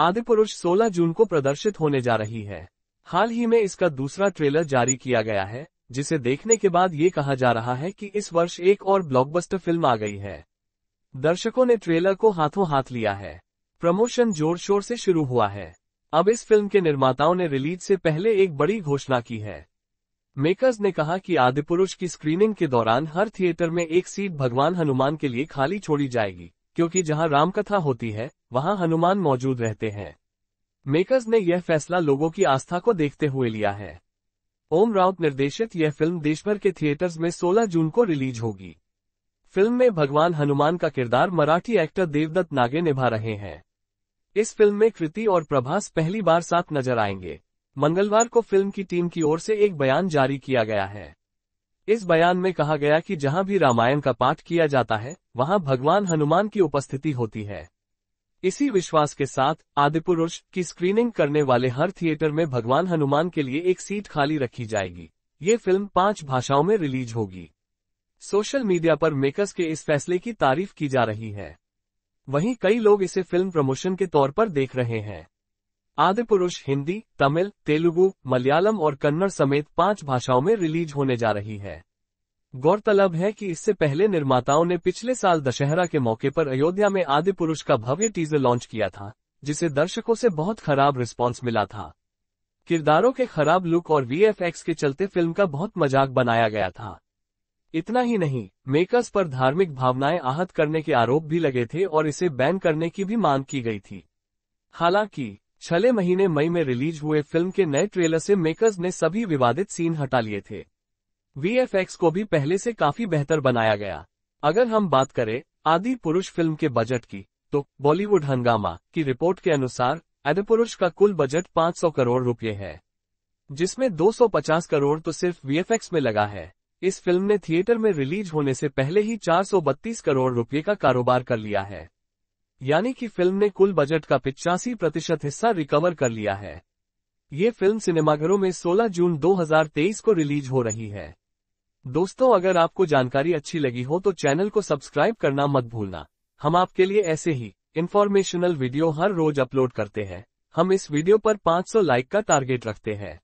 आदि पुरुष 16 जून को प्रदर्शित होने जा रही है हाल ही में इसका दूसरा ट्रेलर जारी किया गया है जिसे देखने के बाद ये कहा जा रहा है कि इस वर्ष एक और ब्लॉकबस्टर फिल्म आ गई है दर्शकों ने ट्रेलर को हाथों हाथ लिया है प्रमोशन जोर शोर से शुरू हुआ है अब इस फिल्म के निर्माताओं ने रिलीज से पहले एक बड़ी घोषणा की है मेकर्स ने कहा कि आदिपुरुष की स्क्रीनिंग के दौरान हर थिएटर में एक सीट भगवान हनुमान के लिए खाली छोड़ी जाएगी क्योंकि जहां रामकथा होती है वहां हनुमान मौजूद रहते हैं मेकर्स ने यह फैसला लोगों की आस्था को देखते हुए लिया है ओम राउत निर्देशित यह फिल्म देशभर के थिएटर्स में 16 जून को रिलीज होगी फिल्म में भगवान हनुमान का किरदार मराठी एक्टर देवदत्त नागे निभा रहे हैं इस फिल्म में कृति और प्रभास पहली बार साथ नजर आएंगे मंगलवार को फिल्म की टीम की ओर से एक बयान जारी किया गया है इस बयान में कहा गया कि जहां भी रामायण का पाठ किया जाता है वहां भगवान हनुमान की उपस्थिति होती है इसी विश्वास के साथ आदिपुरुष की स्क्रीनिंग करने वाले हर थिएटर में भगवान हनुमान के लिए एक सीट खाली रखी जाएगी ये फिल्म पांच भाषाओं में रिलीज होगी सोशल मीडिया पर मेकर्स के इस फैसले की तारीफ की जा रही है वहीं कई लोग इसे फिल्म प्रमोशन के तौर पर देख रहे हैं आदि पुरुष हिंदी तमिल तेलुगु मलयालम और कन्नड़ समेत पांच भाषाओं में रिलीज होने जा रही है गौरतलब है कि इससे पहले निर्माताओं ने पिछले साल दशहरा के मौके पर अयोध्या में आदि पुरुष का भव्य टीजर लॉन्च किया था जिसे दर्शकों से बहुत खराब रिस्पॉन्स मिला था किरदारों के खराब लुक और वीएफएक्स के चलते फिल्म का बहुत मजाक बनाया गया था इतना ही नहीं मेकर्स पर धार्मिक भावनाएं आहत करने के आरोप भी लगे थे और इसे बैन करने की भी मांग की गई थी हालांकि छले महीने मई में रिलीज हुए फिल्म के नए ट्रेलर से मेकर्स ने सभी विवादित सीन हटा लिए थे वीएफएक्स को भी पहले से काफी बेहतर बनाया गया अगर हम बात करें आदि पुरुष फिल्म के बजट की तो बॉलीवुड हंगामा की रिपोर्ट के अनुसार आदि पुरुष का कुल बजट 500 करोड़ रुपए है जिसमें 250 करोड़ तो सिर्फ वीएफएक्स में लगा है इस फिल्म ने थिएटर में रिलीज होने से पहले ही चार करोड़ रुपए का कारोबार कर लिया है यानी कि फिल्म ने कुल बजट का पिचासी प्रतिशत हिस्सा रिकवर कर लिया है ये फिल्म सिनेमाघरों में 16 जून 2023 को रिलीज हो रही है दोस्तों अगर आपको जानकारी अच्छी लगी हो तो चैनल को सब्सक्राइब करना मत भूलना हम आपके लिए ऐसे ही इन्फॉर्मेशनल वीडियो हर रोज अपलोड करते हैं हम इस वीडियो पर 500 लाइक का टारगेट रखते हैं